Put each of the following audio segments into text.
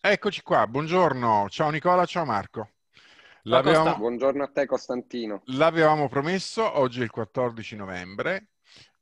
Eccoci qua, buongiorno, ciao Nicola, ciao Marco. L'avevamo... Buongiorno a te Costantino. L'avevamo promesso, oggi è il 14 novembre,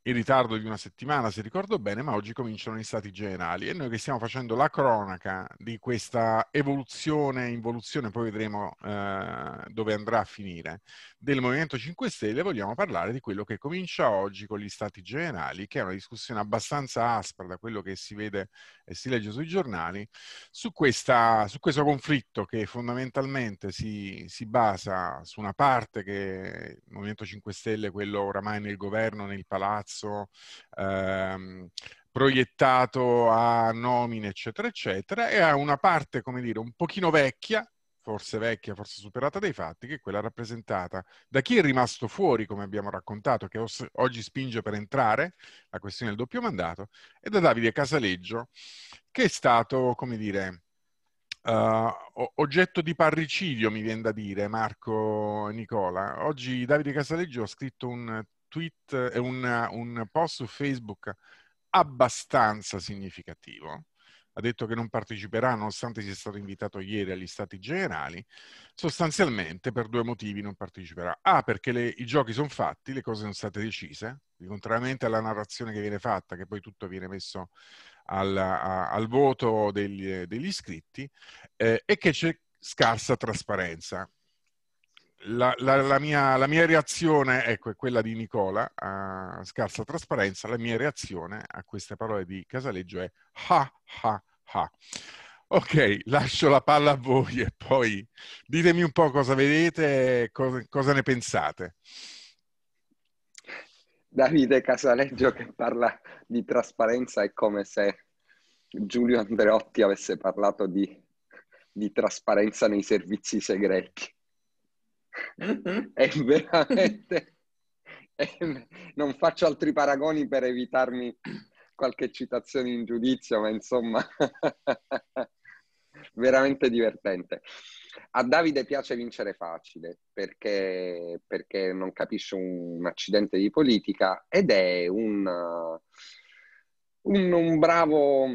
in ritardo di una settimana se ricordo bene, ma oggi cominciano gli stati generali e noi che stiamo facendo la cronaca di questa evoluzione, involuzione, poi vedremo eh, dove andrà a finire, del Movimento 5 Stelle, vogliamo parlare di quello che comincia oggi con gli stati generali, che è una discussione abbastanza aspra da quello che si vede e si legge sui giornali, su, questa, su questo conflitto che fondamentalmente si, si, basa su una parte che il Movimento 5 Stelle, quello oramai nel governo, nel palazzo, ehm, proiettato a nomine, eccetera, eccetera, e ha una parte, come dire, un pochino vecchia, forse vecchia, forse superata dai fatti, che è quella rappresentata da chi è rimasto fuori, come abbiamo raccontato, che os- oggi spinge per entrare, la questione del doppio mandato, e da Davide Casaleggio, che è stato, come dire, Uh, oggetto di parricidio, mi viene da dire, Marco Nicola. Oggi Davide Casaleggio ha scritto un tweet un, un, post su Facebook abbastanza significativo, ha detto che non parteciperà nonostante sia stato invitato ieri agli stati generali, sostanzialmente per due motivi non parteciperà. A, perché le, i giochi sono fatti, le cose sono state decise, contrariamente alla narrazione che viene fatta, che poi tutto viene messo al, a, al voto degli, degli iscritti, eh, e che c'è scarsa trasparenza la, la, la, mia, la, mia, reazione, ecco, è quella di Nicola, a scarsa trasparenza, la mia reazione a queste parole di Casaleggio è ha ha ha. Ok, lascio la palla a voi e poi ditemi un po' cosa vedete e cosa, cosa ne pensate. Davide Casaleggio che parla di trasparenza è come se Giulio Andreotti avesse parlato di, di trasparenza nei servizi segreti. Mm-hmm. è veramente... è... non faccio altri paragoni per evitarmi qualche citazione in giudizio, ma insomma... veramente divertente. A Davide piace vincere facile perché, perché, non capisce un accidente di politica ed è un, un, un bravo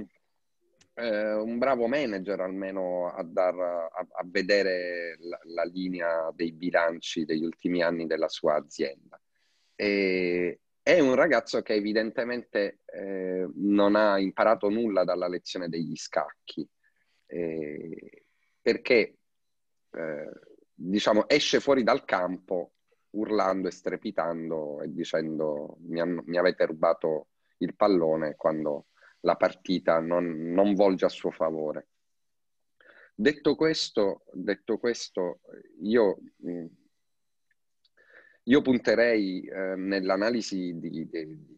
eh, un bravo manager almeno a, dar, a, a vedere la, la, linea dei bilanci degli ultimi anni della sua azienda. E, è un ragazzo che evidentemente eh, non ha imparato nulla dalla lezione degli scacchi, eh, perché diciamo, esce fuori dal campo urlando e strepitando e dicendo mi, mi avete rubato il pallone quando la partita non, non volge a suo favore. Detto questo, detto questo io, mm, io, punterei eh, nell'analisi di, di,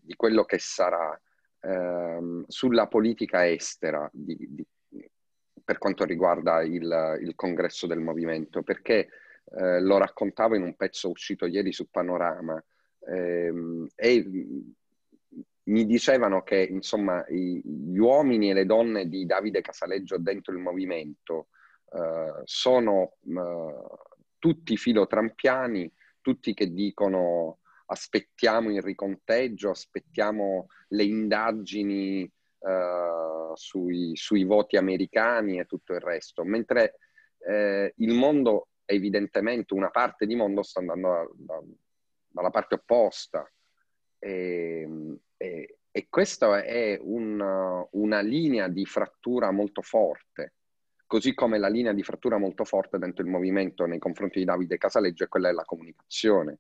di, quello che sarà eh, sulla politica estera di, per quanto riguarda il, il, congresso del movimento, perché eh, lo raccontavo in un pezzo uscito ieri su Panorama. Ehm, e mi dicevano che insomma gli uomini e le donne di Davide Casaleggio dentro il movimento eh, sono eh, tutti filotrampiani, tutti che dicono aspettiamo il riconteggio, aspettiamo le indagini eh, sui, sui, voti americani e tutto il resto, mentre eh, il mondo, evidentemente una parte di mondo sta andando da, da, dalla parte opposta. E, ehm, eh, e, e questa è un, una linea di frattura molto forte, così come la linea di frattura molto forte dentro il movimento nei confronti di Davide Casaleggio è quella della comunicazione.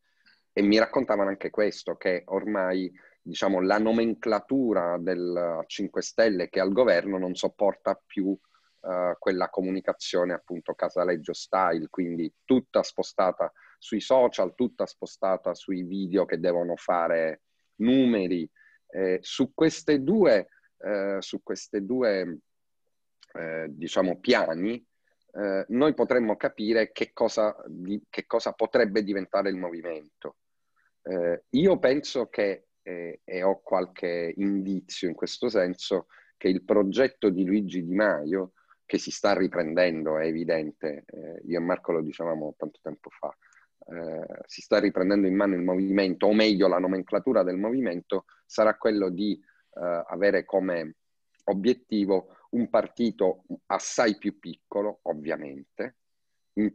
E mi raccontavano anche questo, che ormai diciamo, la nomenclatura del 5 Stelle che al governo non sopporta più Uh, quella comunicazione appunto casaleggio style, quindi tutta spostata sui social, tutta spostata sui video che devono fare numeri, eh, su queste due, eh, su queste due eh, diciamo, piani, eh, noi potremmo capire che cosa, di, che cosa, potrebbe diventare il movimento. Eh, io penso che, eh, e ho qualche indizio in questo senso, che il progetto di Luigi Di Maio, che si sta riprendendo, è evidente, io e Marco lo dicevamo tanto tempo fa, eh, si sta riprendendo in mano il movimento, o meglio la nomenclatura del movimento, sarà quello di eh, avere come obiettivo un partito assai più piccolo, ovviamente,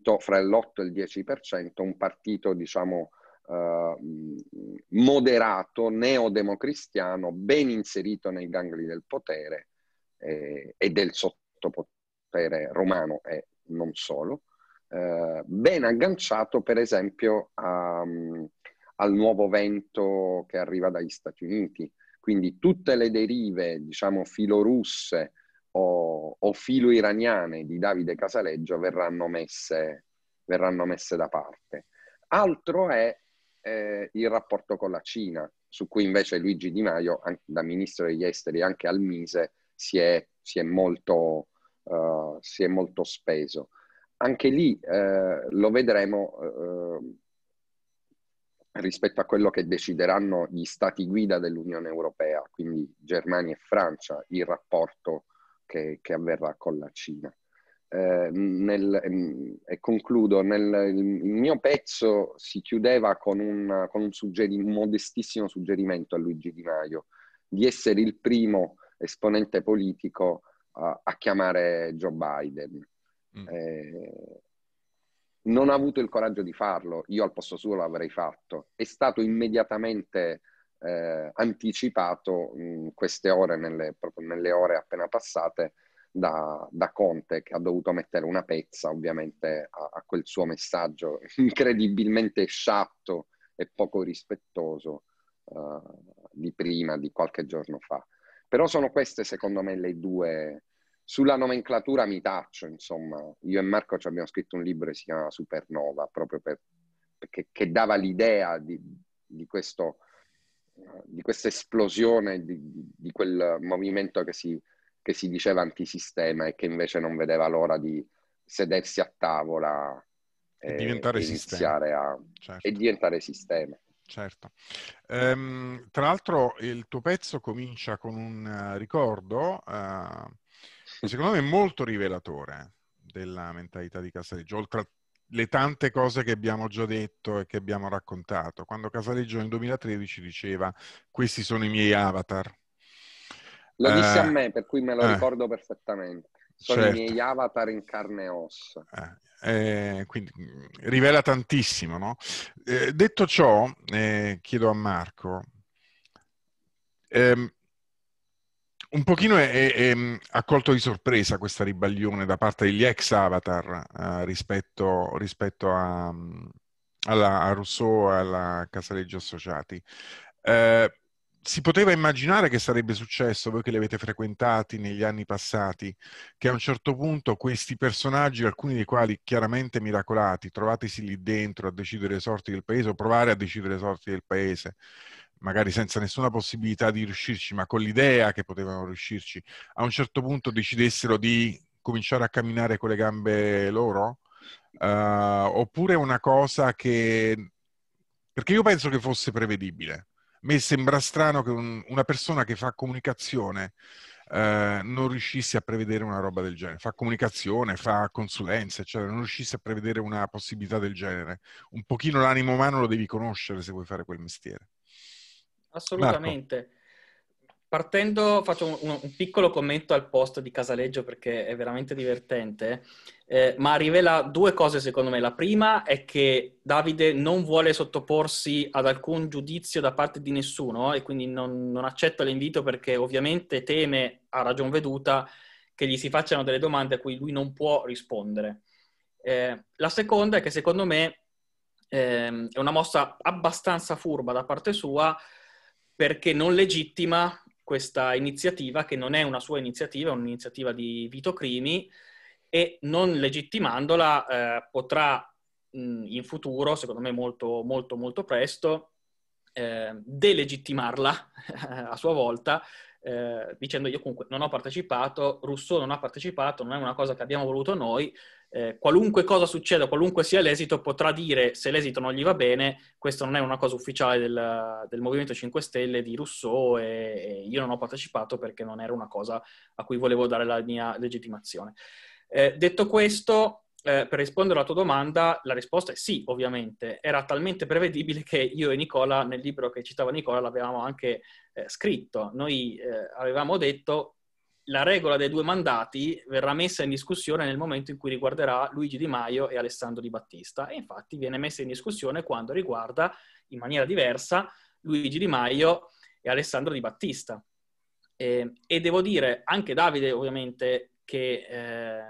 to- fra l'8 e il 10%, un partito diciamo eh, moderato, neodemocristiano, ben inserito nei gangli del potere eh, e del sottopotere romano e eh, non solo, eh, ben agganciato per esempio a, mm, al nuovo vento che arriva dagli Stati Uniti. Quindi tutte le derive, diciamo, filorusse o, o filo-iraniane di Davide Casaleggio verranno messe, verranno messe da parte. Altro è eh, il rapporto con la Cina, su cui invece Luigi Di Maio, anche, da ministro degli esteri anche al Mise, si è, si è, molto, uh, si è molto speso anche lì eh, lo vedremo eh, rispetto a quello che decideranno gli stati guida dell'Unione Europea, quindi Germania e Francia, il rapporto che, che avverrà con la Cina. Eh, nel, e concludo, nel, il mio pezzo si chiudeva con un, con un, suggeri, modestissimo suggerimento a Luigi Di Maio di essere il primo esponente politico a, a chiamare Joe Biden. Mm. Eh, non ha avuto il coraggio di farlo, io al posto suo l'avrei fatto. È stato immediatamente eh, anticipato mh, mm, queste ore, nelle, proprio nelle ore appena passate, da, da, Conte che ha dovuto mettere una pezza ovviamente a, a quel suo messaggio incredibilmente sciatto e poco rispettoso uh, di prima, di qualche giorno fa. Però sono queste secondo me le due, sulla nomenclatura mi taccio, insomma. Io e Marco abbiamo scritto un libro che si chiama Supernova, proprio per, perché che dava l'idea di, di, questo, di questa esplosione, di, di, quel movimento che si, che si, diceva antisistema e che invece non vedeva l'ora di sedersi a tavola e, diventare e iniziare a, certo. e diventare sistema. Certo. Um, tra l'altro il tuo pezzo comincia con un eh, ricordo... Uh secondo me è molto rivelatore eh, della mentalità di Casaleggio, oltre alle tante cose che abbiamo già detto e che abbiamo raccontato. Quando Casaleggio nel 2013 diceva questi sono i miei avatar. Lo eh, disse a eh, me, per cui me lo eh, ricordo perfettamente. Sono certo. i miei avatar in carne e ossa. Eh, eh quindi mm, rivela tantissimo, no? detto ciò, chiedo a Marco, ehm, un pochino è, è, ha colto di sorpresa questa ribellione da parte degli ex Avatar eh, rispetto, rispetto a, alla, a Rousseau e alla Casaleggio Associati. Eh, si poteva immaginare che sarebbe successo, voi che li avete frequentati negli anni passati, che a un certo punto questi personaggi, alcuni dei quali chiaramente miracolati, trovatisi lì dentro a decidere le sorti del paese o provare a decidere le sorti del paese, magari senza nessuna possibilità di riuscirci, ma con l'idea che potevano riuscirci, a un certo punto decidessero di cominciare a camminare con le gambe loro? Uh, oppure una cosa che... perché io penso che fosse prevedibile. A me sembra strano che un, una persona che fa comunicazione Uh, non riuscisse a prevedere una roba del genere. Fa comunicazione, fa consulenza, eccetera, non riuscisse a prevedere una possibilità del genere. Un pochino l'animo umano lo devi conoscere se vuoi fare quel mestiere. Assolutamente. Marco. Partendo, faccio un, un, piccolo commento al post di Casaleggio perché è veramente divertente, eh, ma rivela due cose secondo me. La prima è che Davide non vuole sottoporsi ad alcun giudizio da parte di nessuno e quindi non, non accetta l'invito perché ovviamente teme, a ragion veduta, che gli si facciano delle domande a cui lui non può rispondere. Eh, la seconda è che secondo me eh, è una mossa abbastanza furba da parte sua perché non legittima questa iniziativa, che non è una sua iniziativa, è un'iniziativa di Vito Crimi, e non legittimandola eh, potrà mh, in futuro, secondo me molto, molto, molto presto, eh, delegittimarla a sua volta, eh, dicendo io comunque non ho partecipato, Rousseau non ha partecipato, non è una cosa che abbiamo voluto noi, eh, qualunque cosa succeda, qualunque sia l'esito, potrà dire se l'esito non gli va bene, questa non è una cosa ufficiale del, del Movimento 5 Stelle di Rousseau e, e, io non ho partecipato perché non era una cosa a cui volevo dare la mia legittimazione. Eh, detto questo, eh, per rispondere alla tua domanda, la risposta è sì, ovviamente. Era talmente prevedibile che io e Nicola, nel libro che citava Nicola, l'avevamo anche eh, scritto. Noi eh, avevamo detto la regola dei due mandati verrà messa in discussione nel momento in cui riguarderà Luigi Di Maio e Alessandro Di Battista e infatti viene messa in discussione quando riguarda in maniera diversa Luigi Di Maio e Alessandro Di Battista. Eh, e devo dire anche Davide ovviamente che eh,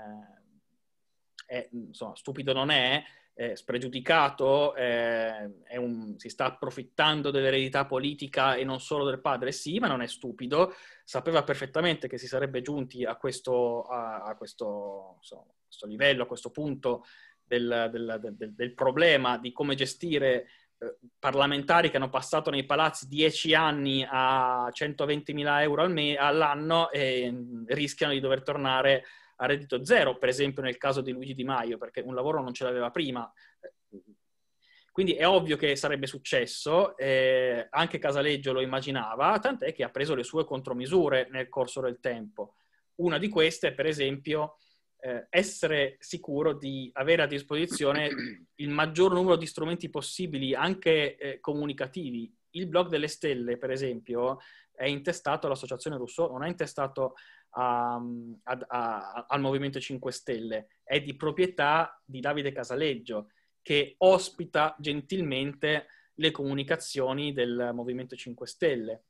è, insomma, stupido non è, eh, spregiudicato, eh, un, si sta approfittando dell'eredità politica e non solo del padre, sì, ma non è stupido, sapeva perfettamente che si sarebbe giunti a questo, a, a questo, insomma, questo livello, a questo punto del, del, del, del problema di come gestire eh, parlamentari che hanno passato nei palazzi 10 anni a 120 mila euro al me- all'anno e mm, rischiano di dover tornare a reddito zero, per esempio nel caso di Luigi Di Maio, perché un lavoro non ce l'aveva prima. Quindi è ovvio che sarebbe successo, eh, anche Casaleggio lo immaginava, tant'è che ha preso le sue contromisure nel corso del tempo. Una di queste è, per esempio, eh, essere sicuro di avere a disposizione il maggior numero di strumenti possibili, anche eh, comunicativi. Il blog delle stelle, per esempio, è intestato all'associazione Rousseau, non è intestato a, a, a, al Movimento 5 Stelle, è di proprietà di Davide Casaleggio, che ospita gentilmente le comunicazioni del Movimento 5 Stelle.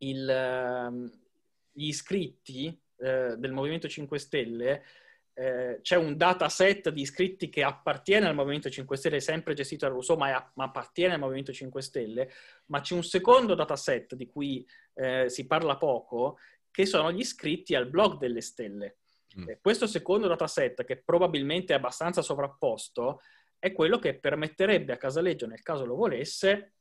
Il, ehm, gli iscritti eh, del Movimento 5 Stelle eh, c'è un dataset di iscritti che appartiene al Movimento 5 Stelle, sempre gestito da Rousseau, ma, è, ma appartiene al Movimento 5 Stelle, ma c'è un secondo dataset di cui eh, si parla poco, che sono gli iscritti al blog delle stelle. Mm. Eh, questo secondo dataset, che probabilmente è abbastanza sovrapposto, è quello che permetterebbe a Casaleggio, nel caso lo volesse,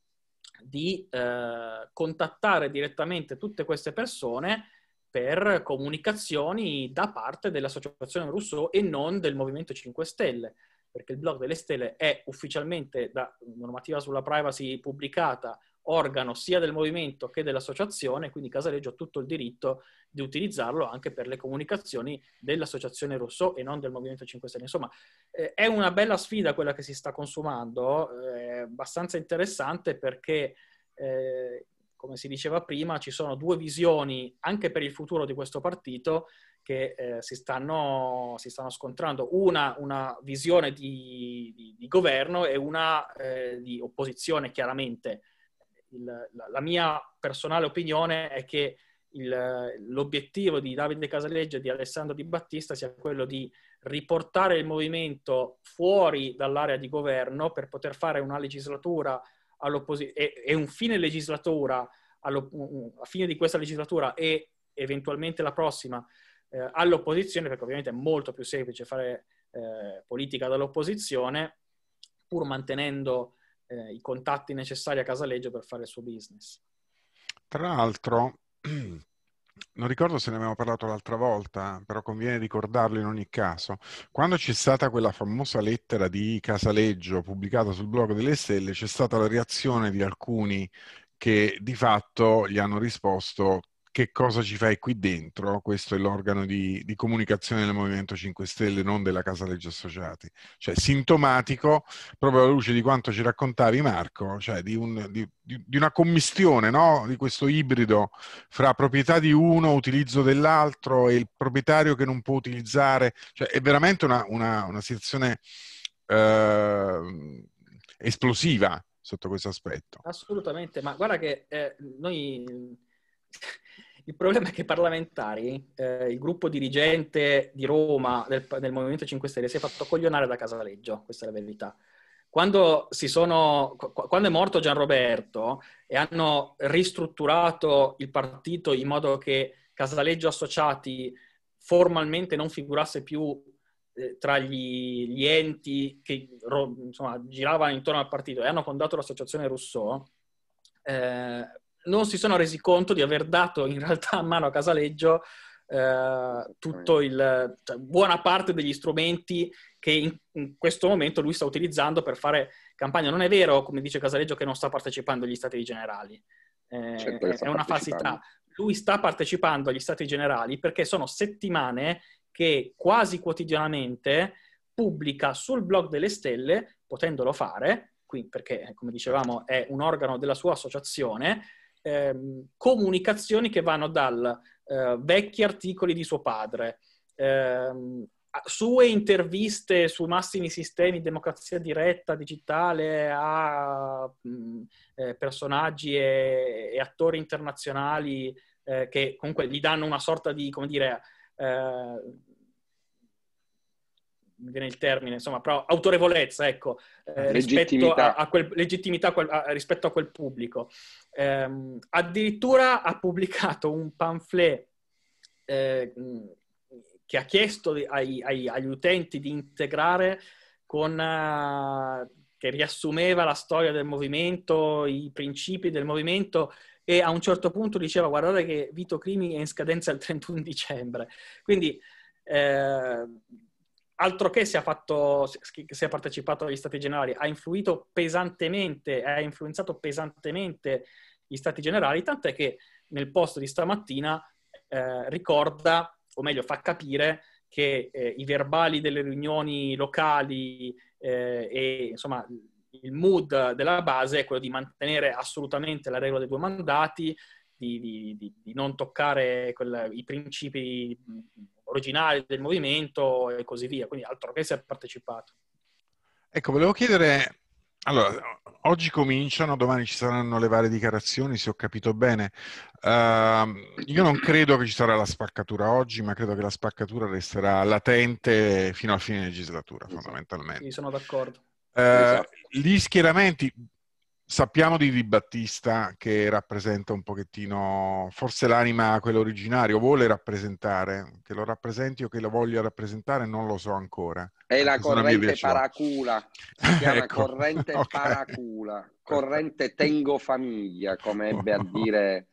di eh, contattare direttamente tutte queste persone per comunicazioni da parte dell'associazione Rousseau e non del Movimento 5 Stelle, perché il blog delle stelle è ufficialmente da normativa sulla privacy pubblicata organo sia del movimento che dell'associazione, quindi Casaleggio ha tutto il diritto di utilizzarlo anche per le comunicazioni dell'associazione Rousseau e non del Movimento 5 Stelle. Insomma, eh, è una bella sfida quella che si sta consumando, eh, abbastanza interessante perché, eh, come si diceva prima, ci sono due visioni anche per il futuro di questo partito che eh, si, stanno, si, stanno, scontrando, una, una visione di, di, di, governo e una eh, di opposizione chiaramente il, la, la, mia personale opinione è che il, l'obiettivo di Davide Casaleggio e di Alessandro Di Battista sia quello di riportare il movimento fuori dall'area di governo per poter fare una legislatura all'opposizione e, un fine legislatura a fine di questa legislatura e eventualmente la prossima eh, all'opposizione, perché ovviamente è molto più semplice fare eh, politica dall'opposizione, pur mantenendo eh, i contatti necessari a Casaleggio per fare il suo business. Tra l'altro, non ricordo se ne abbiamo parlato l'altra volta, però conviene ricordarlo in ogni caso. Quando c'è stata quella famosa lettera di Casaleggio pubblicata sul blog delle Stelle, c'è stata la reazione di alcuni che di fatto gli hanno risposto che cosa ci fai qui dentro, questo è l'organo di, di, comunicazione del Movimento 5 Stelle, non della Casa Legge Associati. Cioè, sintomatico, proprio alla luce di quanto ci raccontavi Marco, cioè di, un, di, di una commistione, no? di questo ibrido fra proprietà di uno, utilizzo dell'altro e il proprietario che non può utilizzare. Cioè, è veramente una, una, una situazione eh, esplosiva sotto questo aspetto. Assolutamente, ma guarda che eh, noi il problema è che i parlamentari, eh, il gruppo dirigente di Roma del, del, Movimento 5 Stelle si è fatto coglionare da Casaleggio, questa è la verità. Quando, sono, quando è morto Gianroberto e hanno ristrutturato il partito in modo che Casaleggio associati formalmente non figurasse più eh, tra gli, gli, enti che insomma, giravano intorno al partito e hanno fondato l'associazione Rousseau, eh, non si sono resi conto di aver dato in realtà a mano a Casaleggio eh, mm. il, cioè, buona parte degli strumenti che in, in, questo momento lui sta utilizzando per fare campagna. Non è vero, come dice Casaleggio, che non sta partecipando agli stati generali. Eh, certo, è una falsità. Lui sta partecipando agli stati generali perché sono settimane che quasi quotidianamente pubblica sul blog delle stelle, potendolo fare, qui perché, come dicevamo, è un organo della sua associazione, eh, comunicazioni che vanno dal eh, vecchi articoli di suo padre, ehm, sue interviste su massimi sistemi, democrazia diretta, digitale, a mh, mm, eh, personaggi e, e, attori internazionali eh, che comunque gli danno una sorta di, come dire, eh, viene il termine, insomma, però autorevolezza, ecco, eh, rispetto, a, a quel, a, rispetto a, quel, pubblico. Eh, addirittura ha pubblicato un pamphlet eh, che ha chiesto ai, ai, agli utenti di integrare con... Uh, che riassumeva la storia del movimento, i principi del movimento e a un certo punto diceva guardate che Vito Crimi è in scadenza il 31 dicembre. Quindi eh, altro che sia, fatto, se partecipato agli stati generali, ha influito pesantemente, ha influenzato pesantemente gli stati generali, tant'è che nel post di stamattina eh, ricorda, o meglio fa capire, che eh, i verbali delle riunioni locali eh, e insomma il mood della base è quello di mantenere assolutamente la regola dei due mandati, di, di, di, di non toccare quella, i principi originari del movimento e così via, quindi altro che si è partecipato. Ecco, volevo chiedere, allora, oggi cominciano, domani ci saranno le varie dichiarazioni, se ho capito bene. Uh, io non credo che ci sarà la spaccatura oggi, ma credo che la spaccatura resterà latente fino a fine legislatura, esatto. fondamentalmente. Sì, sono d'accordo. Uh, esatto. Gli schieramenti, Sappiamo di Di Battista che rappresenta un pochettino, forse l'anima, quello originario, vuole rappresentare, che lo rappresenti o che lo voglia rappresentare, non lo so ancora. È la corrente paracula, si chiama ecco. corrente okay. paracula, corrente tengo famiglia, come ebbe a dire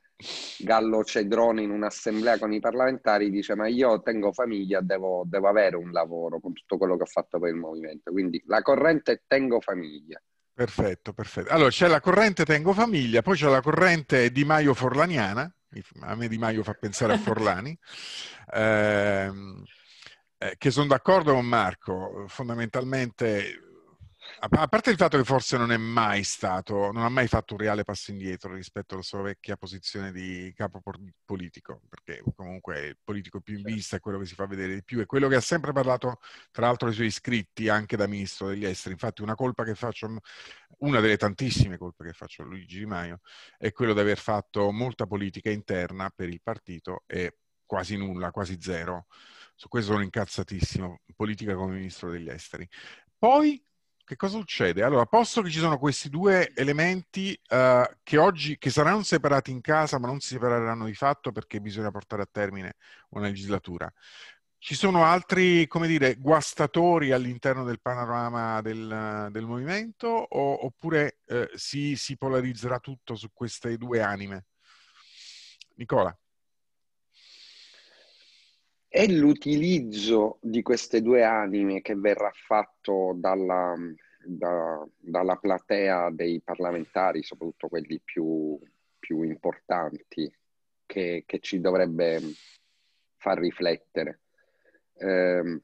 Gallo Cedrone in un'assemblea con i parlamentari, dice ma io tengo famiglia, devo, devo avere un lavoro con tutto quello che ho fatto per il movimento, quindi la corrente tengo famiglia. Perfetto, perfetto. Allora c'è la corrente Tengo Famiglia, poi c'è la corrente Di Maio Forlaniana, a me Di Maio fa pensare a Forlani, ehm, eh, che sono d'accordo con Marco, fondamentalmente a parte il fatto che forse non è mai stato, non ha mai fatto un reale passo indietro rispetto alla sua vecchia posizione di capo politico, perché comunque il politico più in certo. vista è quello che si fa vedere di più, è quello che ha sempre parlato, tra l'altro, ai suoi iscritti anche da ministro degli esteri. Infatti, una colpa che faccio, una delle tantissime colpe che faccio a Luigi Di Maio, è quello di aver fatto molta politica interna per il partito e quasi nulla, quasi zero. Su questo sono incazzatissimo, politica come ministro degli esteri. Poi che cosa succede? Allora, posto che ci sono questi due elementi uh, che oggi che saranno separati in casa, ma non si separeranno di fatto perché bisogna portare a termine una legislatura. Ci sono altri, come dire, guastatori all'interno del panorama del, del movimento o, oppure eh, si, si polarizzerà tutto su queste due anime? Nicola. È l'utilizzo di queste due anime che verrà fatto dalla, da, dalla platea dei parlamentari, soprattutto quelli più, più importanti, che, che, ci dovrebbe far riflettere. Eh,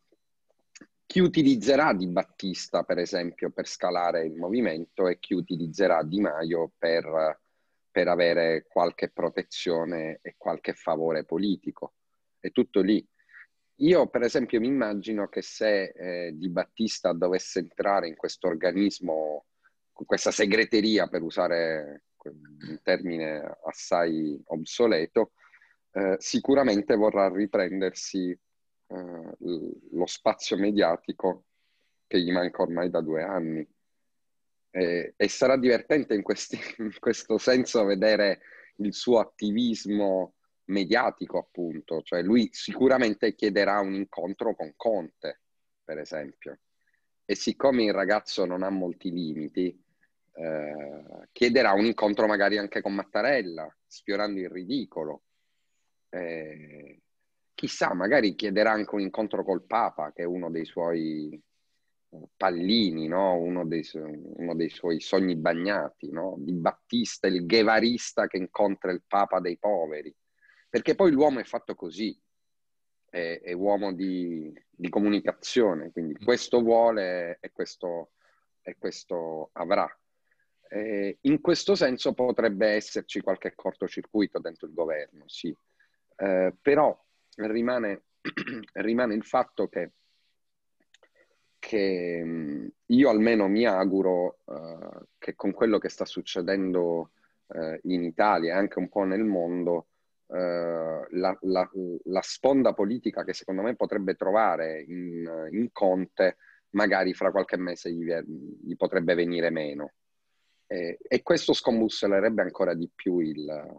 chi utilizzerà Di Battista, per esempio, per scalare il movimento e chi utilizzerà Di Maio per, per avere qualche protezione e qualche favore politico? È tutto lì io per esempio mi immagino che se eh, Di Battista dovesse entrare in questo organismo, con questa segreteria, per usare un termine assai obsoleto, eh, sicuramente vorrà riprendersi eh, lo spazio mediatico che gli manca ormai da due anni. e sarà divertente in, questi, in questo senso vedere il suo attivismo mediatico, appunto. Cioè, lui sicuramente chiederà un incontro con Conte, per esempio. E siccome il ragazzo non ha molti limiti, eh, chiederà un incontro magari anche con Mattarella, sfiorando il ridicolo. Eh, chissà, magari chiederà anche un incontro col Papa, che è uno dei suoi eh, pallini, no? uno, dei su- uno, dei, suoi sogni bagnati, no? di Battista, il ghevarista che incontra il Papa dei poveri perché poi l'uomo è fatto così, è, è uomo di, di, comunicazione, quindi mm. questo vuole e questo, e questo avrà. Eh, in questo senso potrebbe esserci qualche cortocircuito dentro il governo, sì, eh, però rimane, rimane, il fatto che, che, mm, io almeno mi auguro eh, che con quello che sta succedendo eh, in Italia e anche un po' nel mondo, eh, la, la, la, sponda politica che secondo me potrebbe trovare in, in Conte, magari fra qualche mese gli, gli potrebbe venire meno. Eh, e questo scombussolerebbe ancora di più il,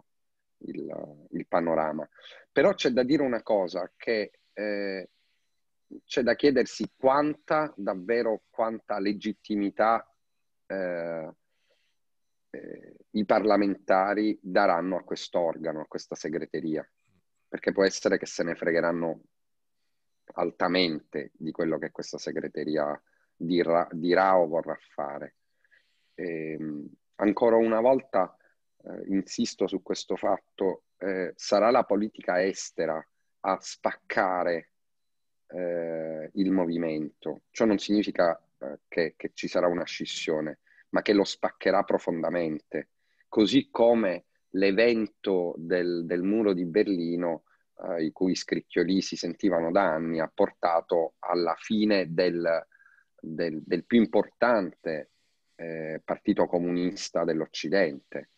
il, il, panorama. Però c'è da dire una cosa, che eh, c'è da chiedersi quanta, davvero quanta legittimità eh, eh, i parlamentari daranno a quest'organo, a questa segreteria, perché può essere che se ne fregheranno altamente di quello che questa segreteria dirà, dirà o vorrà fare. E, ehm, ancora una volta eh, insisto su questo fatto, eh, sarà la politica estera a spaccare eh, il movimento. Ciò non significa eh, che, che ci sarà una scissione, ma che lo spaccherà profondamente. Così come l'evento del, del muro di Berlino, eh, i cui scricchioli si sentivano da anni, ha portato alla fine del, del, del più importante eh, partito comunista dell'Occidente.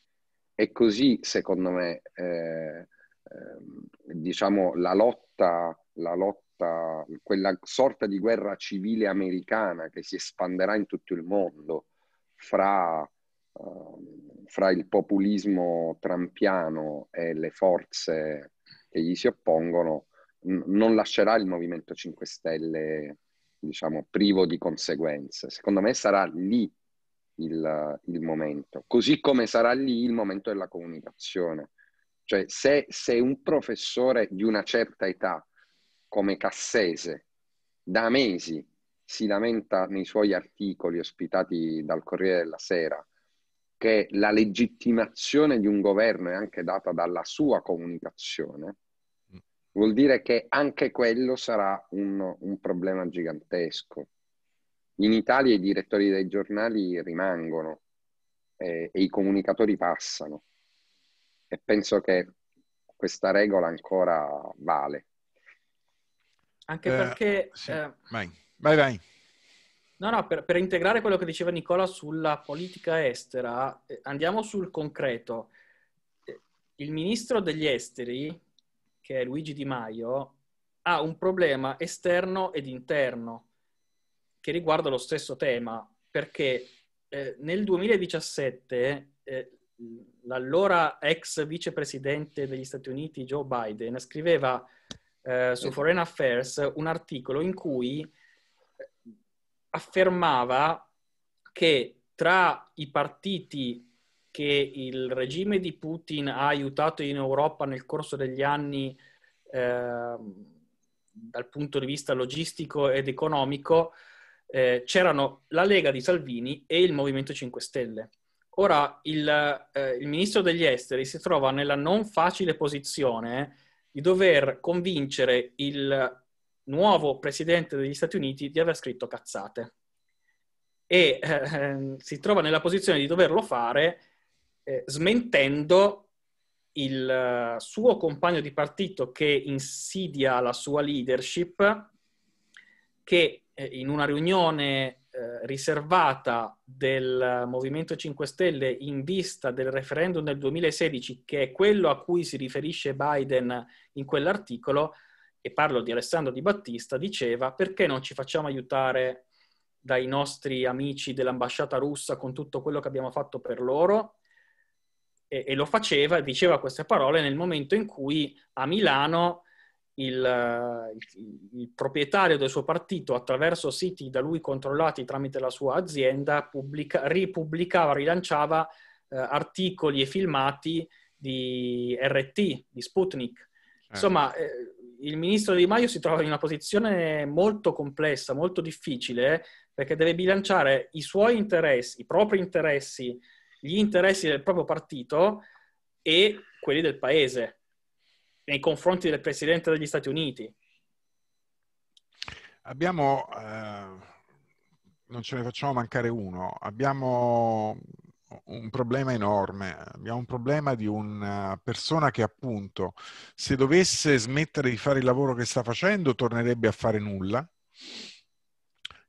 E così, secondo me, eh, ehm, diciamo, la lotta, la lotta, quella sorta di guerra civile americana che si espanderà in tutto il mondo, fra, uh, fra il populismo trampiano e le forze che gli si oppongono n- non lascerà il Movimento 5 Stelle diciamo, privo di conseguenze. Secondo me sarà lì il, il, momento, così come sarà lì il momento della comunicazione. Cioè, se, se un professore di una certa età, come Cassese, da mesi si lamenta nei suoi articoli ospitati dal Corriere della Sera che la legittimazione di un governo è anche data dalla sua comunicazione, mm. vuol dire che anche quello sarà un, un problema gigantesco. In Italia i direttori dei giornali rimangono eh, e i comunicatori passano e penso che questa regola ancora vale. Anche eh, perché... Eh, sì. eh, Vai, vai. No, no, per, per, integrare quello che diceva Nicola sulla politica estera, eh, andiamo sul concreto. Eh, il ministro degli esteri, che è Luigi Di Maio, ha un problema esterno ed interno che riguarda lo stesso tema, perché eh, nel 2017 eh, l'allora ex vicepresidente degli Stati Uniti Joe Biden scriveva eh, su Foreign Affairs un articolo in cui affermava che tra i partiti che il regime di Putin ha aiutato in Europa nel corso degli anni eh, dal punto di vista logistico ed economico, eh, c'erano la Lega di Salvini e il Movimento 5 Stelle. Ora il, eh, il ministro degli esteri si trova nella non facile posizione di dover convincere il nuovo presidente degli Stati Uniti di aver scritto cazzate e eh, si trova nella posizione di doverlo fare eh, smentendo il eh, suo compagno di partito che insidia la sua leadership, che eh, in una riunione eh, riservata del Movimento 5 Stelle in vista del referendum del 2016, che è quello a cui si riferisce Biden in quell'articolo, e parlo di Alessandro Di Battista, diceva perché non ci facciamo aiutare dai nostri amici dell'ambasciata russa con tutto quello che abbiamo fatto per loro? E, e lo faceva, diceva queste parole nel momento in cui a Milano il, il, il, proprietario del suo partito, attraverso siti da lui controllati tramite la sua azienda, pubblica, ripubblicava, rilanciava eh, articoli e filmati di RT, di Sputnik. Eh. Insomma, eh, il ministro Di Maio si trova in una posizione molto complessa, molto difficile, eh, perché deve bilanciare i suoi interessi, i propri interessi, gli interessi del proprio partito e quelli del paese nei confronti del Presidente degli Stati Uniti. Abbiamo, eh, non ce ne facciamo mancare uno, abbiamo un problema enorme, abbiamo un problema di una eh, persona che appunto se dovesse smettere di fare il lavoro che sta facendo tornerebbe a fare nulla,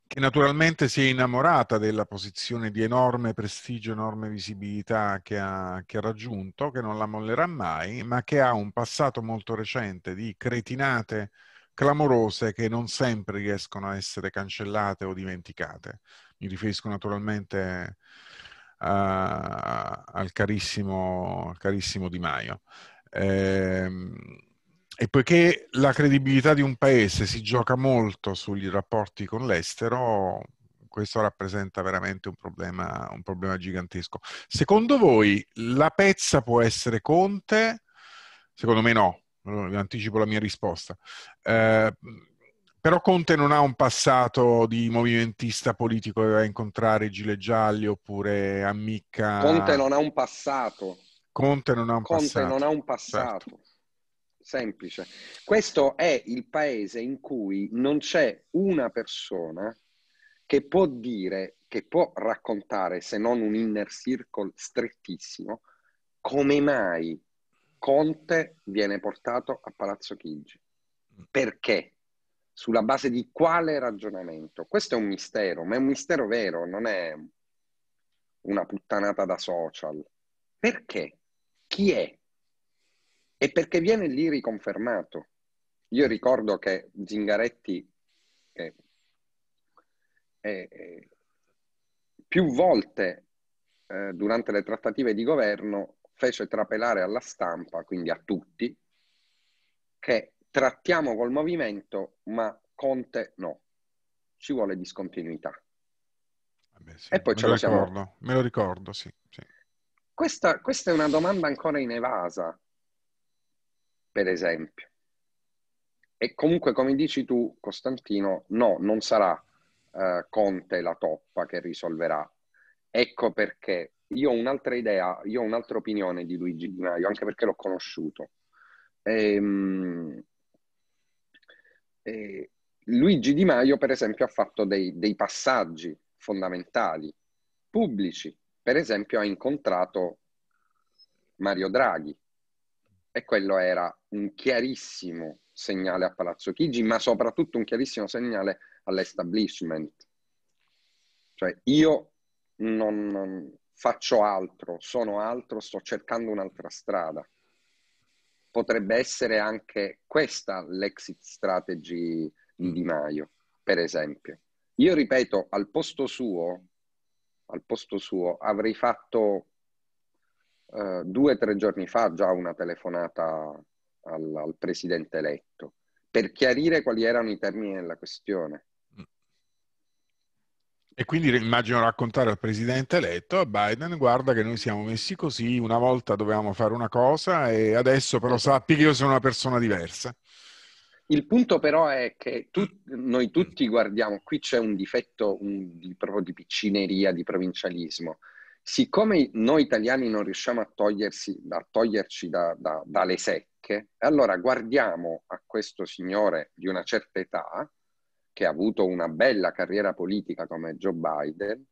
che naturalmente si è innamorata della posizione di enorme prestigio, enorme visibilità che ha, che ha raggiunto, che non la mollerà mai, ma che ha un passato molto recente di cretinate clamorose che non sempre riescono a essere cancellate o dimenticate. Mi riferisco naturalmente a, al, carissimo, al, carissimo, Di Maio. Eh, e poiché la credibilità di un paese si gioca molto sugli rapporti con l'estero, questo rappresenta veramente un problema, un problema, gigantesco. Secondo voi la pezza può essere Conte? Secondo me no, anticipo la mia risposta. Eh, però Conte non ha un passato di movimentista politico dove va a incontrare Gile Gialli oppure Ammicca. Conte non ha un passato. Conte non ha un Conte passato. Non ha un passato. Certo. Semplice. Questo è il paese in cui non c'è una persona che può dire, che può raccontare, se non un inner circle strettissimo, come mai Conte viene portato a Palazzo Chigi. Mm. Perché? sulla base di quale ragionamento? Questo è un mistero, ma è un mistero vero, non è una puttanata da social. Perché? Chi è? E perché viene lì riconfermato. Io ricordo che Zingaretti eh, eh, più volte eh, durante le trattative di governo fece trapelare alla stampa, quindi a tutti, che trattiamo col movimento, ma Conte no. Ci vuole discontinuità. Vabbè, sì. E poi me ce lo ricordo, Me lo ricordo, sì. sì. Questa, questa è una domanda ancora in evasa, per esempio. E comunque, come dici tu, Costantino, no, non sarà uh, eh, Conte la toppa che risolverà. Ecco perché io ho un'altra idea, io ho un'altra opinione di Luigi Di Maio, anche perché l'ho conosciuto. Ehm, eh, Luigi Di Maio, per esempio, ha fatto dei, dei passaggi fondamentali pubblici. Per esempio, ha incontrato Mario Draghi e quello era un chiarissimo segnale a Palazzo Chigi, ma soprattutto un chiarissimo segnale all'establishment. Cioè, io non, non faccio altro, sono altro, sto cercando un'altra strada potrebbe essere anche questa l'exit strategy di mm. Di Maio, per esempio. Io ripeto, al posto suo, al posto suo avrei fatto uh, due o tre giorni fa già una telefonata al, al presidente eletto per chiarire quali erano i termini della questione e quindi immagino raccontare al presidente eletto, a Biden, guarda che noi siamo messi così, una volta dovevamo fare una cosa e adesso però esatto. sappi che io sono una persona diversa. Il punto però è che tu, noi tutti guardiamo, qui c'è un difetto un, di, proprio di piccineria, di provincialismo. Siccome noi italiani non riusciamo a, togliersi, a toglierci da, da, dalle secche, allora guardiamo a questo signore di una certa età che ha avuto una bella carriera politica come Joe Biden,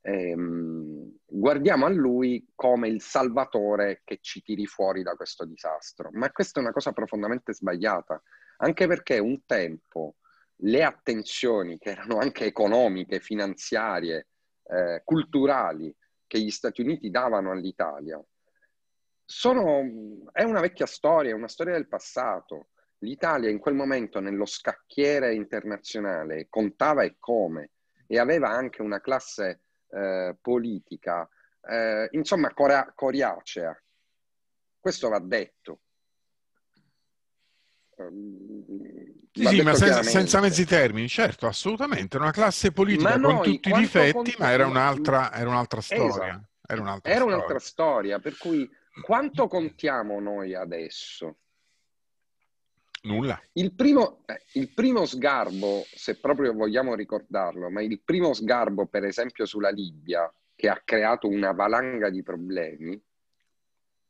ehm, guardiamo a lui come il salvatore che ci tiri fuori da questo disastro. Ma questa è una cosa profondamente sbagliata, anche perché un tempo le attenzioni che erano anche economiche, finanziarie, eh, culturali che gli Stati Uniti davano all'Italia, sono, è una vecchia storia, è una storia del passato L'Italia in quel momento nello scacchiere internazionale contava e come e aveva anche una classe eh, politica, eh, insomma, cora- coriacea. Questo va detto. Ehm, sì, sì, ma senza, senza, mezzi termini, certo, assolutamente. una classe politica noi, con tutti i difetti, ma era un'altra, era un'altra esatto. storia. Esatto. Era, un'altra, era storia. un'altra storia, per cui quanto contiamo noi adesso? Nulla. Il primo, eh, il primo, sgarbo, se proprio vogliamo ricordarlo, ma il primo sgarbo, per esempio, sulla Libia, che ha creato una valanga di problemi,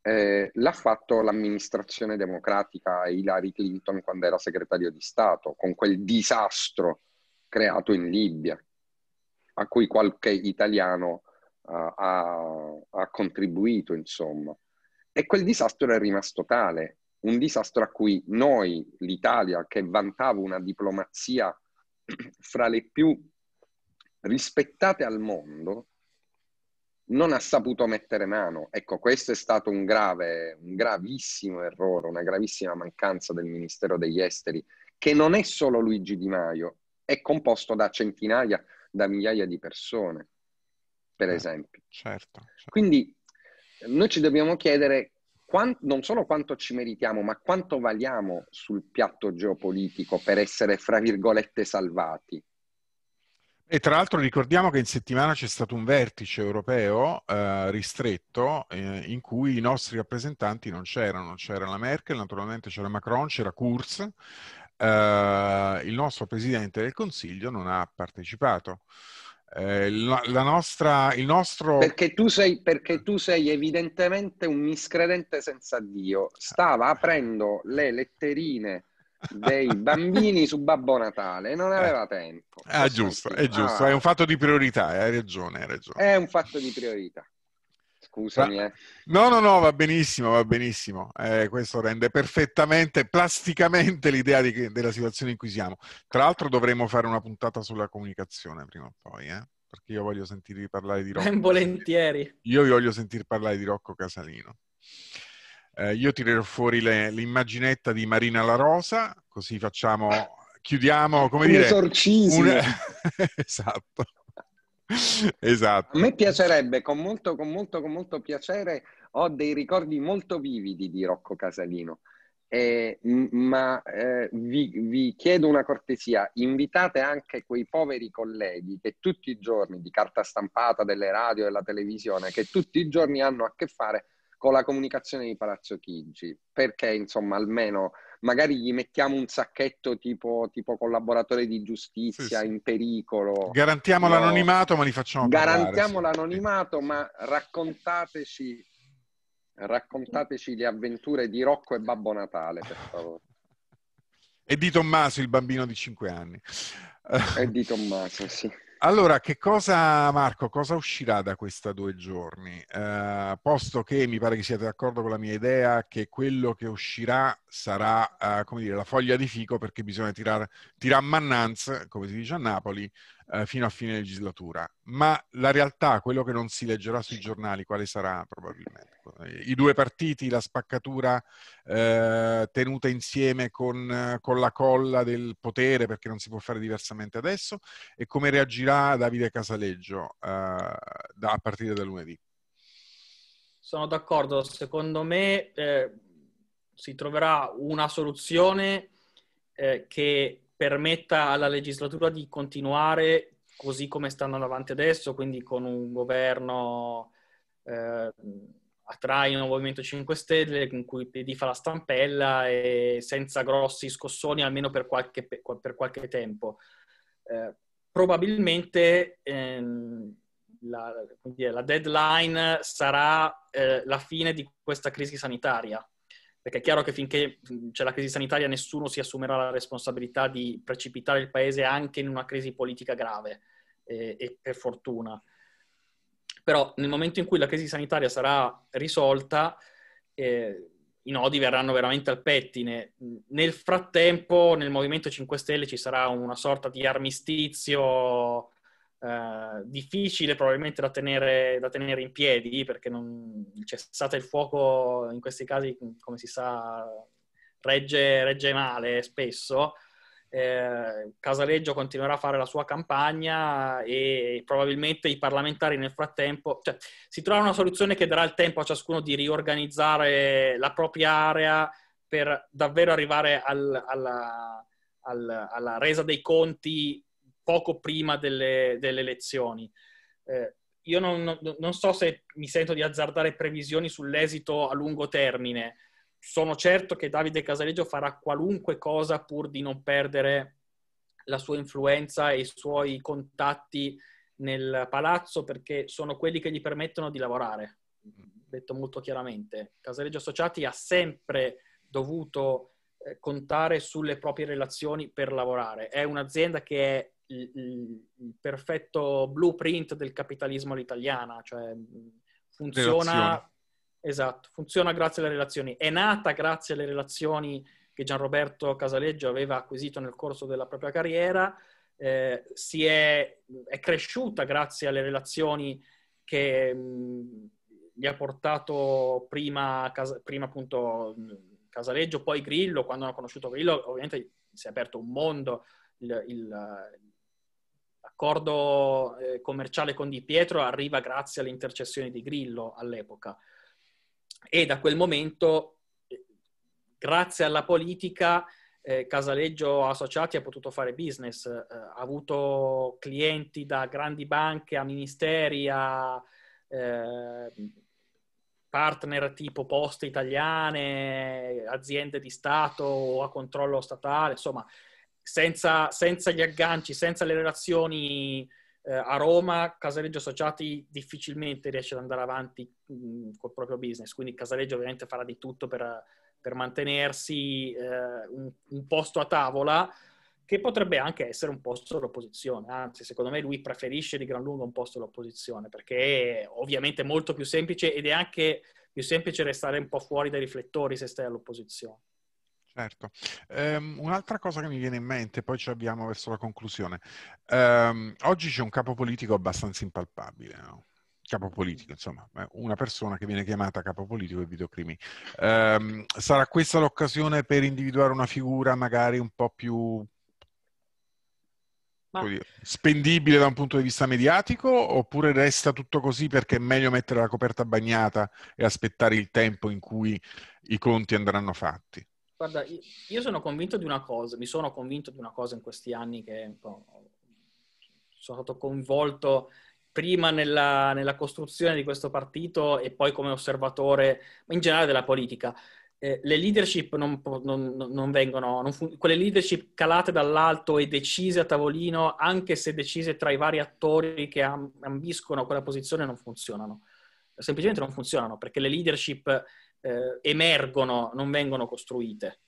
eh, l'ha fatto l'amministrazione democratica Hillary Clinton quando era segretario di Stato, con quel disastro creato in Libia, a cui qualche italiano uh, ha, ha contribuito, insomma. E quel disastro è rimasto tale un disastro a cui noi, l'Italia, che vantava una diplomazia fra le più rispettate al mondo, non ha saputo mettere mano. Ecco, questo è stato un grave, un gravissimo errore, una gravissima mancanza del Ministero degli Esteri, che non è solo Luigi Di Maio, è composto da centinaia, da migliaia di persone, per eh, esempio. Certo. certo. Quindi noi ci dobbiamo chiedere quant- non solo quanto ci meritiamo, ma quanto valiamo sul piatto geopolitico per essere, fra virgolette, salvati. E tra l'altro ricordiamo che in settimana c'è stato un vertice europeo eh, ristretto eh, in cui i nostri rappresentanti non c'erano, c'era la Merkel, naturalmente c'era Macron, c'era Kurz, eh, il nostro Presidente del Consiglio non ha partecipato eh, la, la nostra, il nostro... Perché tu, sei, perché ah. tu sei evidentemente un miscredente senza Dio. Ah. Stava aprendo le letterine dei bambini su Babbo Natale e non eh. aveva tempo. è ah, giusto, è giusto, ah. è un fatto di priorità, eh, hai ragione, hai ragione. È un fatto di priorità scusami. Eh, eh. No, no, no, va benissimo, va benissimo. Eh, questo rende perfettamente, plasticamente l'idea di, della situazione in cui siamo. Tra l'altro dovremmo fare una puntata sulla comunicazione prima o poi, eh? perché io voglio sentirvi parlare di Rocco. Ben volentieri. Io vi voglio sentir parlare di Rocco Casalino. Eh, io tirerò fuori le, l'immaginetta di Marina La Rosa, così facciamo, chiudiamo, come un dire... Esorcismo. Un... esatto esatto. A me piacerebbe, con molto, con molto, con molto piacere, ho dei ricordi molto vividi di Rocco Casalino. Eh, ma eh, vi, vi, chiedo una cortesia, invitate anche quei poveri colleghi che tutti i giorni, di carta stampata, delle radio, della televisione, che tutti i giorni hanno a che fare con la comunicazione di Palazzo Chigi, perché insomma almeno magari gli mettiamo un sacchetto tipo, tipo collaboratore di giustizia sì, sì. in pericolo. Garantiamo no, l'anonimato, ma li facciamo Garantiamo parlare, l'anonimato, sì. ma raccontateci, raccontateci le avventure di Rocco e Babbo Natale, per favore. E di Tommaso, il bambino di 5 anni. E di Tommaso, sì. Allora, che cosa, Marco, cosa uscirà da questi due giorni? Eh, posto che mi pare che siate d'accordo con la mia idea che quello che uscirà sarà, eh, come dire, la foglia di fico perché bisogna tirare tirar mannanz, come si dice a Napoli, eh, fino a fine legislatura. Ma la realtà, quello che non si leggerà sui giornali, quale sarà probabilmente? Eh, I due partiti, la spaccatura eh, tenuta insieme con, eh, con, la colla del potere, perché non si può fare diversamente adesso, e come reagirà Davide Casaleggio da, a partire da lunedì? Sono d'accordo, secondo me si troverà una soluzione eh, che permetta alla legislatura di continuare così come stanno avanti adesso, quindi con un governo eh, a traino Movimento 5 Stelle, con cui il PD fa la stampella e senza grossi scossoni almeno per qualche, per qualche tempo. Eh, probabilmente ehm, la, la, deadline sarà eh, la fine di questa crisi sanitaria perché è chiaro che finché c'è la crisi sanitaria nessuno si assumerà la responsabilità di precipitare il paese anche in una crisi politica grave, e, e per fortuna. Però nel momento in cui la crisi sanitaria sarà risolta, eh, i nodi verranno veramente al pettine. Nel frattempo, nel Movimento 5 Stelle ci sarà una sorta di armistizio eh, difficile probabilmente da tenere, da tenere, in piedi perché non, il cessate il fuoco in questi casi, come si sa, regge, regge male spesso. Eh, Casaleggio continuerà a fare la sua campagna e probabilmente i parlamentari nel frattempo, cioè, si trova una soluzione che darà il tempo a ciascuno di riorganizzare la propria area per davvero arrivare al, alla, al, alla resa dei conti poco prima delle, delle elezioni. Eh, io non, non, non, so se mi sento di azzardare previsioni sull'esito a lungo termine. Sono certo che Davide Casaleggio farà qualunque cosa pur di non perdere la sua influenza e i suoi contatti nel palazzo perché sono quelli che gli permettono di lavorare. Detto molto chiaramente, Casaleggio Associati ha sempre dovuto contare sulle proprie relazioni per lavorare. È un'azienda che è il, il, perfetto blueprint del capitalismo all'italiana, cioè mm, funziona, esatto, funziona grazie alle relazioni. È nata grazie alle relazioni che Gianroberto Casaleggio aveva acquisito nel corso della propria carriera, eh, si è, è, cresciuta grazie alle relazioni che mh, mm, gli ha portato prima, prima appunto mh, mm, Casaleggio, poi Grillo, quando hanno conosciuto Grillo ovviamente si è aperto un mondo, il, il, l'accordo eh, commerciale con Di Pietro arriva grazie alle intercessioni di Grillo all'epoca e da quel momento, eh, grazie alla politica, eh, Casaleggio Associati ha potuto fare business, eh, ha avuto clienti da grandi banche a ministeri a eh, partner tipo poste italiane, aziende di Stato o a controllo statale, insomma, senza, senza gli agganci, senza le relazioni eh, a Roma, Casaleggio Associati difficilmente riesce ad andare avanti mh, mm, col proprio business, quindi Casaleggio ovviamente farà di tutto per, per mantenersi eh, un, un posto a tavola, che potrebbe anche essere un posto all'opposizione, anzi secondo me lui preferisce di gran lunga un posto all'opposizione perché è ovviamente molto più semplice ed è anche più semplice restare un po' fuori dai riflettori se stai all'opposizione. Certo. Um, un'altra cosa che mi viene in mente, poi ci abbiamo verso la conclusione. Um, oggi c'è un capo politico abbastanza impalpabile, no? capo politico, insomma, eh, una persona che viene chiamata capo politico e videocrimi. Um, sarà questa l'occasione per individuare una figura magari un po' più ma... spendibile da un punto di vista mediatico oppure resta tutto così perché è meglio mettere la coperta bagnata e aspettare il tempo in cui i conti andranno fatti? Guarda, io sono convinto di una cosa, mi sono convinto di una cosa in questi anni che boh, sono stato coinvolto prima nella, nella costruzione di questo partito e poi come osservatore in generale della politica eh, le leadership non, non, non vengono, non fun- quelle leadership calate dall'alto e decise a tavolino, anche se decise tra i vari attori che am- ambiscono quella posizione, non funzionano. Semplicemente non funzionano perché le leadership eh, emergono, non vengono costruite.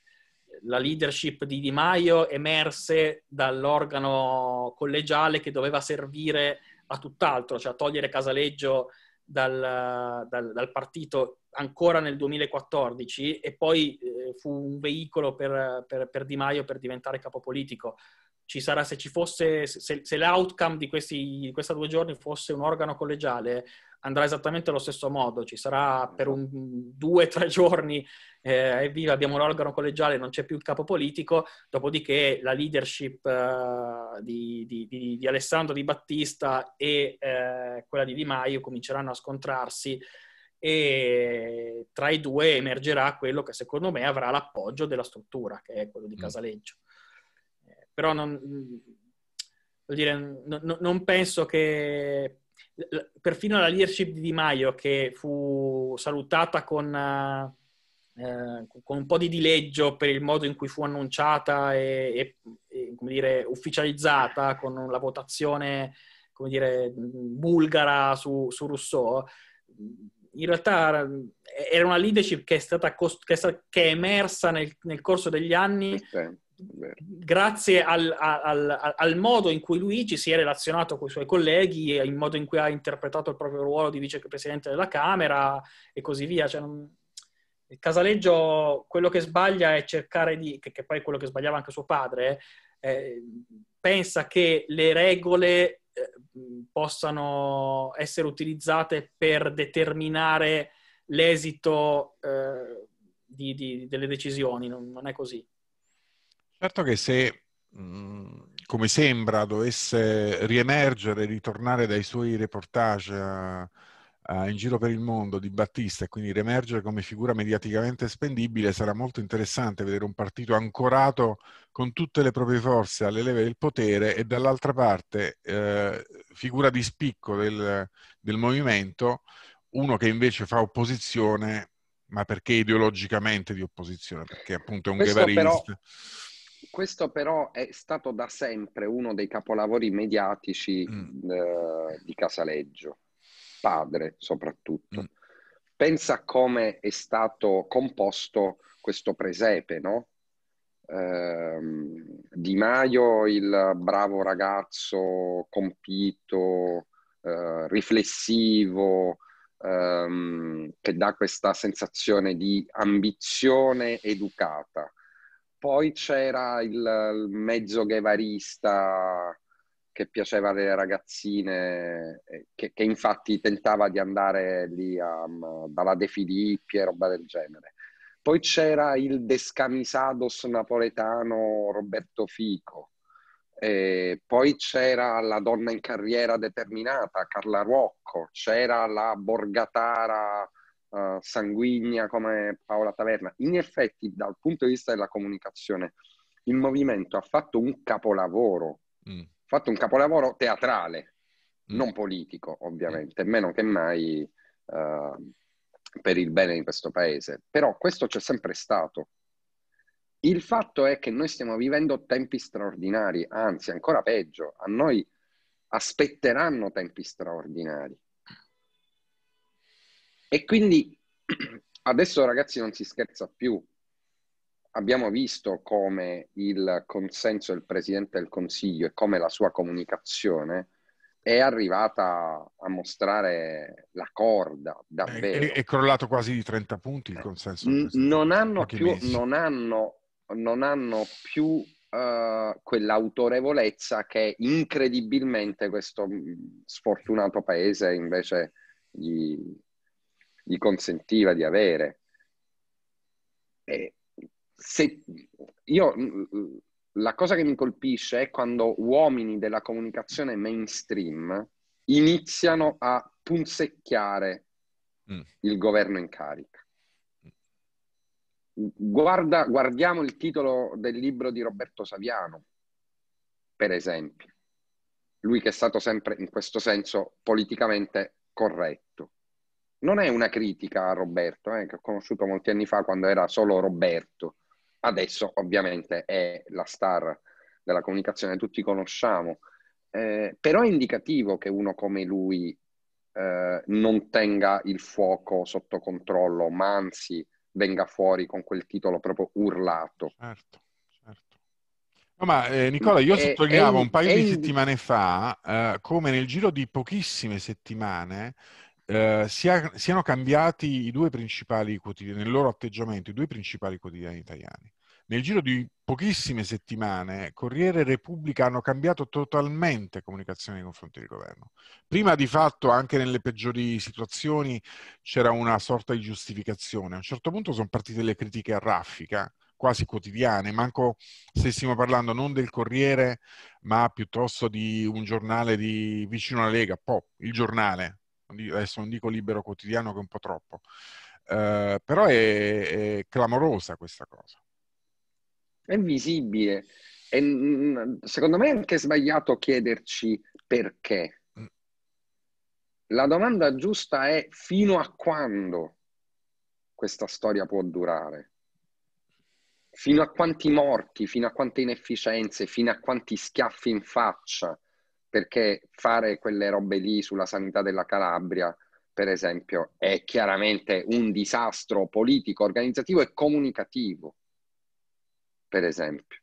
La leadership di Di Maio emerse dall'organo collegiale che doveva servire a tutt'altro, cioè a togliere Casaleggio dal, dal, dal partito ancora nel 2014 e poi eh, fu un veicolo per, per, per, Di Maio per diventare capo politico. Ci sarà, se ci fosse, se, se l'outcome di, questi, di questi due giorni fosse un organo collegiale, andrà esattamente allo stesso modo, ci sarà per un, due o tre giorni, eh, viva, abbiamo l'organo collegiale, non c'è più il capo politico, dopodiché la leadership eh, di, di, di, di, Alessandro Di Battista e eh, quella di Di Maio cominceranno a scontrarsi e tra i due emergerà quello che secondo me avrà l'appoggio della struttura, che è quello di mm. Casaleggio. Eh, però non, mm, dire, non, non penso che perfino la leadership di Di Maio che fu salutata con, eh, eh, con un po' di dileggio per il modo in cui fu annunciata e, e dire, ufficializzata con la votazione dire, bulgara su, su, Rousseau, in realtà eh, era una leadership che è, stata, che è, stata, che è emersa nel, nel corso degli anni. Okay grazie al, al, al, modo in cui Luigi si è relazionato con i suoi colleghi, e il modo in cui ha interpretato il proprio ruolo di vicepresidente della Camera e così via. Cioè, non... il Casaleggio, quello che sbaglia è cercare di, che, che poi è quello che sbagliava anche suo padre, eh, pensa che le regole eh, possano essere utilizzate per determinare l'esito eh, di, di, delle decisioni, non, non è così. Certo che se, come sembra, dovesse riemergere, ritornare dai suoi reportage in giro per il mondo di Battista e quindi riemergere come figura mediaticamente spendibile, sarà molto interessante vedere un partito ancorato con tutte le proprie forze alle leve del potere e dall'altra parte eh, figura di spicco del, del movimento, uno che invece fa opposizione ma perché ideologicamente di opposizione, perché appunto è un guevarista. Questo però è stato da sempre uno dei capolavori mediatici mm. eh, di Casaleggio, padre soprattutto. Mm. Pensa a come è stato composto questo presepe, no? Eh, di Maio, il bravo ragazzo compito, eh, riflessivo, ehm, che dà questa sensazione di ambizione educata poi c'era il, il mezzo ghevarista che piaceva alle ragazzine, eh, che, che, infatti tentava di andare lì a, mm, dalla De Filippi e roba del genere. Poi c'era il descamisados napoletano Roberto Fico, e poi c'era la donna in carriera determinata Carla Ruocco. c'era la borgatara eh, sanguigna come Paola Taverna. In effetti, dal punto di vista della comunicazione, il movimento ha fatto un capolavoro, mm. ha fatto un capolavoro teatrale, mm. non politico ovviamente, mm. meno che mai uh, per il bene di questo paese. Però questo c'è sempre stato. Il fatto è che noi stiamo vivendo tempi straordinari, anzi ancora peggio, a noi aspetteranno tempi straordinari. E quindi adesso ragazzi non si scherza più. Abbiamo visto come il consenso del Presidente del Consiglio e come la sua comunicazione è arrivata a mostrare la corda davvero. È, è, è crollato quasi di 30 punti il consenso. non, hanno più, non, hanno, non hanno più uh, quell'autorevolezza che incredibilmente questo mm, sfortunato paese invece gli, gli consentiva di avere. E se io mm, mm, la cosa che mi colpisce è quando uomini della comunicazione mainstream iniziano a punzecchiare mm. il governo in carica. Guarda, guardiamo il titolo del libro di Roberto Saviano, per esempio, lui che è stato sempre in questo senso politicamente corretto non è una critica a Roberto, eh, che ho conosciuto molti anni fa quando era solo Roberto. Adesso ovviamente è la star della comunicazione, tutti conosciamo, eh, però è indicativo che uno come lui eh, non tenga il fuoco sotto controllo, ma anzi venga fuori con quel titolo proprio urlato. Certo. certo. No, ma eh, Nicola, io è, sottolineavo un paio è, di settimane fa eh, come nel giro di pochissime settimane eh, sia, siano cambiati i due principali quotidiani, nel loro atteggiamento, i due principali quotidiani italiani. Nel giro di pochissime settimane, Corriere e Repubblica hanno cambiato totalmente comunicazione nei confronti del governo. Prima, di fatto, anche nelle peggiori situazioni c'era una sorta di giustificazione. A un certo punto sono partite le critiche a raffica, quasi quotidiane, manco se stiamo parlando non del Corriere, ma piuttosto di un giornale di vicino alla Lega, Pop, il giornale, adesso non dico libero quotidiano che è un po' troppo, eh, però è, è clamorosa questa cosa. È visibile. E mm, mm, secondo me è anche sbagliato chiederci perché. Mm. La domanda giusta è fino a quando questa storia può durare? Fino a quanti morti, fino a quante inefficienze, fino a quanti schiaffi in faccia, perché fare quelle robe lì sulla sanità della Calabria, per esempio, è chiaramente un disastro politico, organizzativo e comunicativo, per esempio.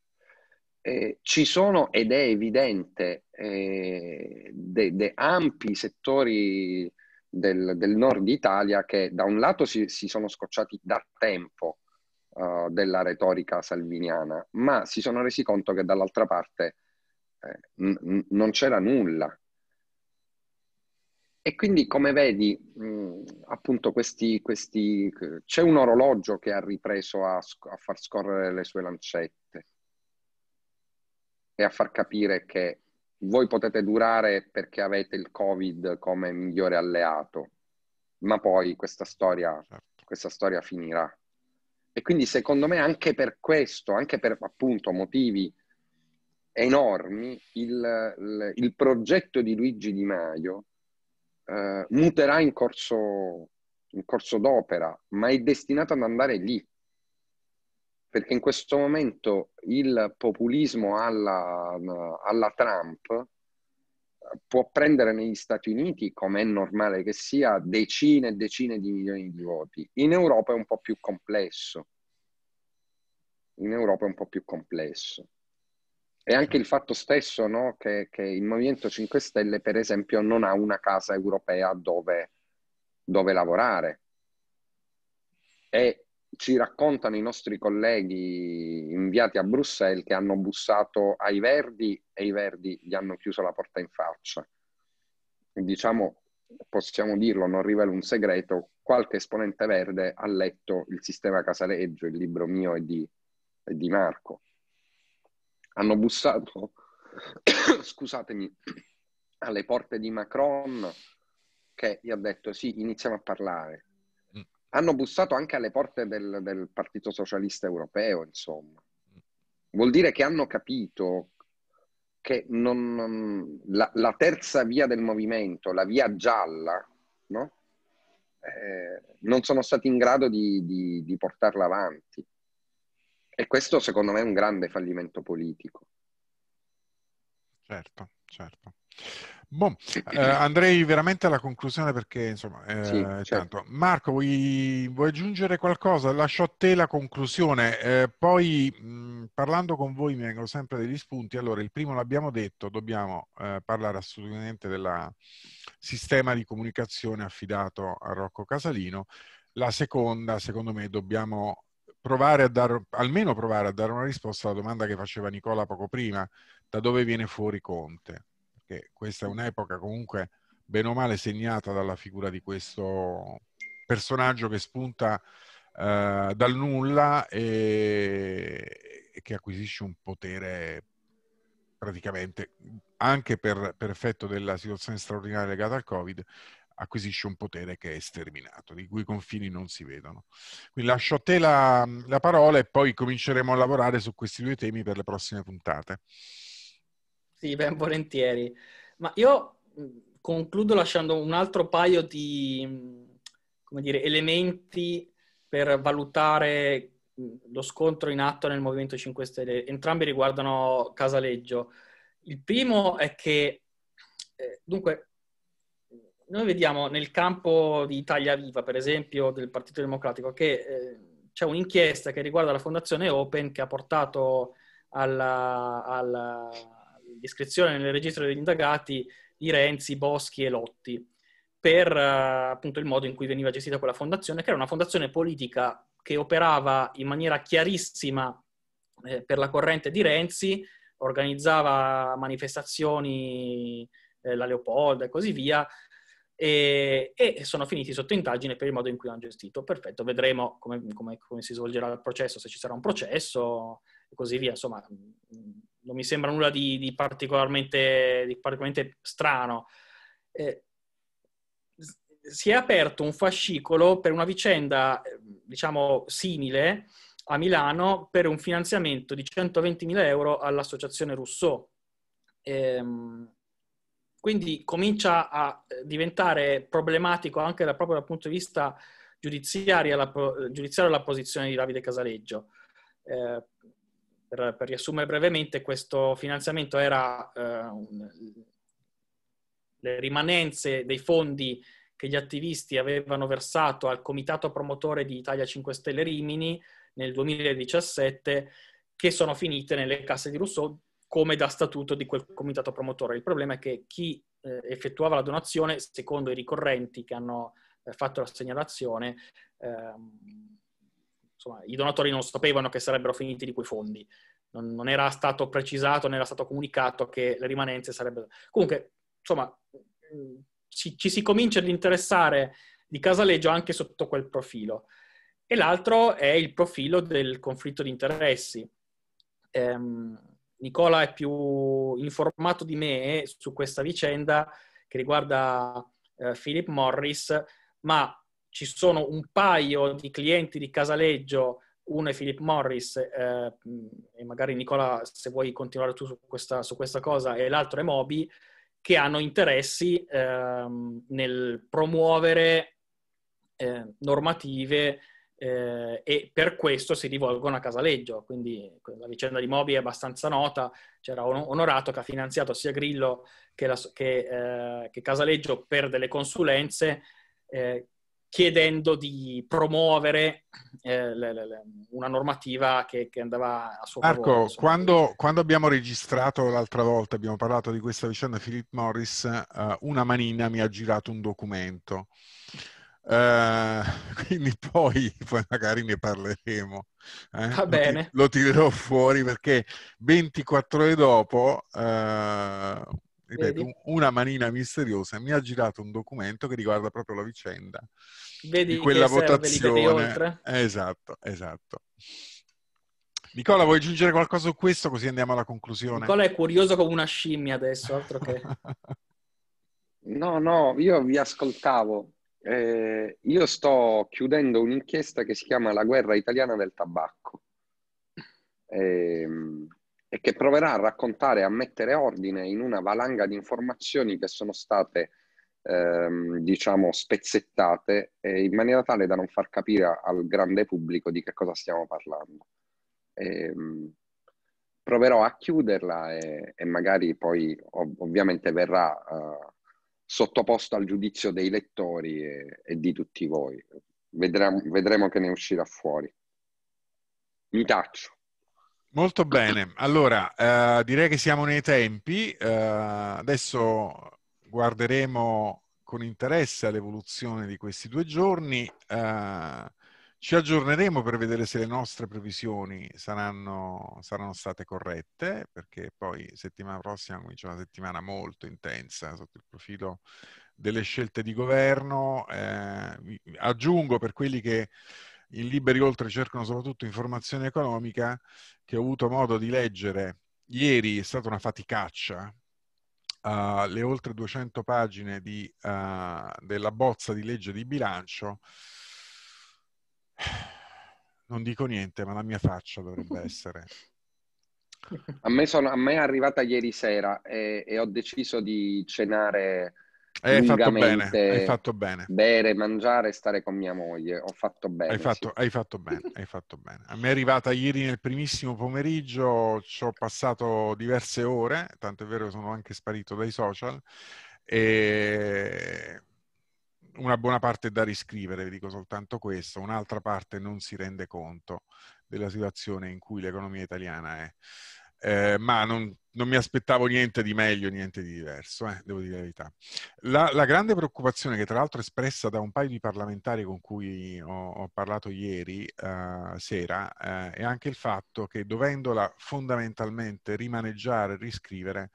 Eh, ci sono, ed è evidente, eh, dei de ampi settori del, del, nord Italia che da un lato si, si sono scocciati da tempo uh, della retorica salviniana, ma si sono resi conto che dall'altra parte eh, n- non c'era nulla. E quindi come vedi, mh, appunto, questi, questi, c'è un orologio che ha ripreso a, a far scorrere le sue lancette e a far capire che voi potete durare perché avete il Covid come migliore alleato, ma poi questa storia, certo. questa storia finirà. E quindi secondo me anche per questo, anche per appunto motivi enormi, il, il, il progetto di Luigi Di Maio eh, muterà in corso, in corso d'opera, ma è destinato ad andare lì perché in questo momento il populismo alla, alla, Trump eh, può prendere negli Stati Uniti, come è normale che sia, decine e decine di milioni di voti. In Europa è un po' più complesso. In Europa è un po' più complesso. E anche il fatto stesso no, che, che, il Movimento 5 Stelle, per esempio, non ha una casa europea dove, dove lavorare. E ci raccontano i nostri colleghi inviati a Bruxelles che hanno bussato ai Verdi e i Verdi gli hanno chiuso la porta in faccia. Diciamo, possiamo dirlo, non rivela un segreto, qualche esponente verde ha letto il sistema casaleggio, il libro mio e di, e di Marco hanno bussato, scusatemi, alle porte di Macron che gli ha detto sì, iniziamo a parlare. Mm. Hanno bussato anche alle porte del, del, Partito Socialista Europeo, insomma. Vuol dire che hanno capito che non, non, la, la, terza via del movimento, la via gialla, no? eh, non sono stati in grado di, di, di portarla avanti. E questo secondo me è un grande fallimento politico. Certo, certo. Bon, eh, andrei veramente alla conclusione perché insomma eh, sì, certo. Marco vuoi, vuoi, aggiungere qualcosa? Lascio a te la conclusione eh, poi mh, mm, parlando con voi mi vengono sempre degli spunti allora il primo l'abbiamo detto dobbiamo eh, parlare assolutamente del sistema di comunicazione affidato a Rocco Casalino la seconda secondo me dobbiamo provare a dare, almeno provare a dare una risposta alla domanda che faceva Nicola poco prima, da dove viene fuori Conte? Perché questa è un'epoca comunque bene o male segnata dalla figura di questo personaggio che spunta eh, dal nulla e, e, che acquisisce un potere praticamente anche per, per effetto della situazione straordinaria legata al Covid, acquisisce un potere che è sterminato, di cui i confini non si vedono. Quindi lascio a te la, la parola e poi cominceremo a lavorare su questi due temi per le prossime puntate. Sì, ben volentieri. Ma io concludo lasciando un altro paio di come dire, elementi per valutare lo scontro in atto nel Movimento 5 Stelle. Entrambi riguardano Casaleggio. Il primo è che, eh, dunque, noi vediamo nel campo di Italia Viva, per esempio, del Partito Democratico, che eh, c'è un'inchiesta che riguarda la Fondazione Open che ha portato alla, alla, all'iscrizione nel registro degli indagati di Renzi, Boschi e Lotti per eh, appunto il modo in cui veniva gestita quella fondazione, che era una fondazione politica che operava in maniera chiarissima eh, per la corrente di Renzi, organizzava manifestazioni, eh, la Leopolda e così via, e, e, sono finiti sotto indagine per il modo in cui hanno gestito. Perfetto, vedremo come, come, come si svolgerà il processo, se ci sarà un processo e così via. Insomma, mm, non mi sembra nulla di, di, particolarmente, di particolarmente, strano. Eh, si è aperto un fascicolo per una vicenda, eh, diciamo, simile a Milano per un finanziamento di 120.000 euro all'associazione Rousseau. Eh, quindi comincia a eh, diventare problematico anche da, proprio dal punto di vista giudiziario la, giudiziario la posizione di Davide Casaleggio. Eh, per, per, riassumere brevemente, questo finanziamento era eh, le rimanenze dei fondi che gli attivisti avevano versato al comitato promotore di Italia 5 Stelle Rimini nel 2017, che sono finite nelle casse di Rousseau, come da statuto di quel comitato promotore. Il problema è che chi eh, effettuava la donazione, secondo i ricorrenti che hanno eh, fatto la segnalazione, ehm, insomma, i donatori non sapevano che sarebbero finiti di quei fondi. Non, non era stato precisato, non era stato comunicato che le rimanenze sarebbero... Comunque, insomma, ci, ci si comincia ad interessare di Casaleggio anche sotto quel profilo. E l'altro è il profilo del conflitto di interessi. Ehm, Nicola è più informato di me su questa vicenda che riguarda eh, Philip Morris, ma ci sono un paio di clienti di Casaleggio, uno è Philip Morris, eh, e magari Nicola se vuoi continuare tu su questa, su questa cosa, e l'altro è Moby, che hanno interessi eh, nel promuovere eh, normative eh, e per questo si rivolgono a Casaleggio. Quindi la vicenda di Moby è abbastanza nota, c'era un Onorato che ha finanziato sia Grillo che, la, che, eh, che Casaleggio per delle consulenze eh, chiedendo di promuovere eh, le, le, le, una normativa che, che, andava a suo Marco, favore. Marco, quando, quando, abbiamo registrato l'altra volta, abbiamo parlato di questa vicenda Philip Morris, eh, una manina mi ha girato un documento. Eh, quindi poi, poi, magari ne parleremo. Eh? Va bene. Lo, lo, tirerò fuori perché 24 ore dopo, uh, ripeto, una manina misteriosa mi ha girato un documento che riguarda proprio la vicenda Vedi di quella votazione. Esatto, esatto. Nicola, vuoi aggiungere qualcosa su questo così andiamo alla conclusione? Nicola è curioso come una scimmia adesso, altro che... no, no, io vi ascoltavo eh, io sto chiudendo un'inchiesta che si chiama La guerra italiana del tabacco eh, e che proverà a raccontare, a mettere ordine in una valanga di informazioni che sono state, ehm, diciamo, spezzettate eh, in maniera tale da non far capire al grande pubblico di che cosa stiamo parlando. Ehm, proverò a chiuderla e, e magari poi ov- ovviamente verrà... Uh, sottoposto al giudizio dei lettori e, e di tutti voi. Vedremo, vedremo che ne uscirà fuori. Mi taccio. Molto bene, allora eh, direi che siamo nei tempi, eh, adesso guarderemo con interesse all'evoluzione di questi due giorni. Eh, ci aggiorneremo per vedere se le nostre previsioni saranno, saranno state corrette, perché poi settimana prossima comincia una settimana molto intensa sotto il profilo delle scelte di governo. Eh, aggiungo per quelli che in liberi oltre cercano soprattutto informazione economica, che ho avuto modo di leggere ieri, è stata una faticaccia, Uh, le oltre 200 pagine di, uh, della bozza di legge di bilancio Non dico niente, ma la mia faccia dovrebbe essere. A me, sono, a me è arrivata ieri sera e, e ho deciso di cenare eh, hai fatto bene, hai fatto bene. Bere, mangiare e stare con mia moglie. Ho fatto bene. Hai fatto, sì. hai fatto bene, hai fatto bene. A me è arrivata ieri nel primissimo pomeriggio, ci ho passato diverse ore, tanto è vero che sono anche sparito dai social, e una buona parte è da riscrivere, vi dico soltanto questo, un'altra parte non si rende conto della situazione in cui l'economia italiana è. Eh, ma non, non, mi aspettavo niente di meglio, niente di diverso, eh, devo dire la verità. La, la, grande preoccupazione, che tra l'altro è espressa da un paio di parlamentari con cui ho, ho parlato ieri eh, sera, eh, è anche il fatto che dovendola fondamentalmente rimaneggiare, riscrivere,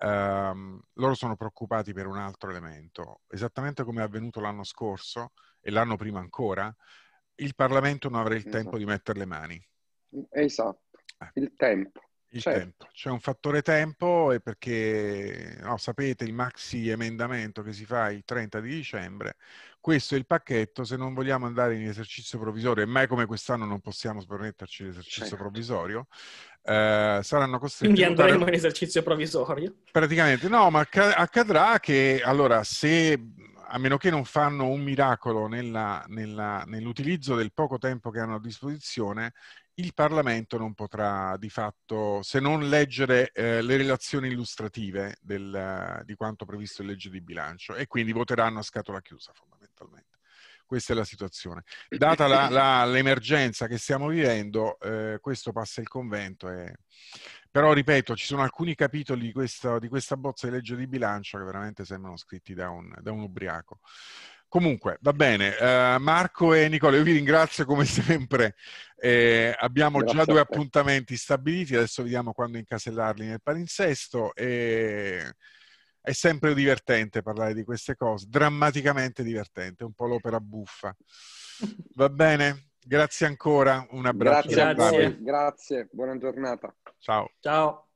ehm, loro sono preoccupati per un altro elemento. Esattamente come è avvenuto l'anno scorso e l'anno prima ancora, il Parlamento non avrà il esatto. tempo di mettere le mani. Esatto, eh. il tempo. Il certo. tempo. C'è un fattore tempo e perché, no, sapete, il maxi emendamento che si fa il 30 di dicembre, questo è il pacchetto, se non vogliamo andare in esercizio provvisorio, e mai come quest'anno non possiamo permetterci l'esercizio certo. provvisorio, eh, saranno costretti. Quindi andremo dare... in esercizio provvisorio. Praticamente no, ma accadrà che allora se a meno che non fanno un miracolo nella, nella, nell'utilizzo del poco tempo che hanno a disposizione, il Parlamento non potrà di fatto, se non leggere eh, le relazioni illustrative del, di quanto previsto in legge di bilancio, e quindi voteranno a scatola chiusa fondamentalmente. Questa è la situazione. Data la, la, l'emergenza che stiamo vivendo, eh, questo passa il convento. E... Però, ripeto, ci sono alcuni capitoli di questa, di questa, bozza di legge di bilancio che veramente sembrano scritti da un, da un ubriaco. Comunque, va bene. Uh, Marco e Nicola, io vi ringrazio come sempre. Eh, abbiamo Grazie già due appuntamenti stabiliti, adesso vediamo quando incasellarli nel palinsesto. E è sempre divertente parlare di queste cose, drammaticamente divertente, un po' l'opera buffa. Va bene, grazie ancora, un abbraccio. Grazie, grazie, grazie buona giornata. Ciao. Ciao.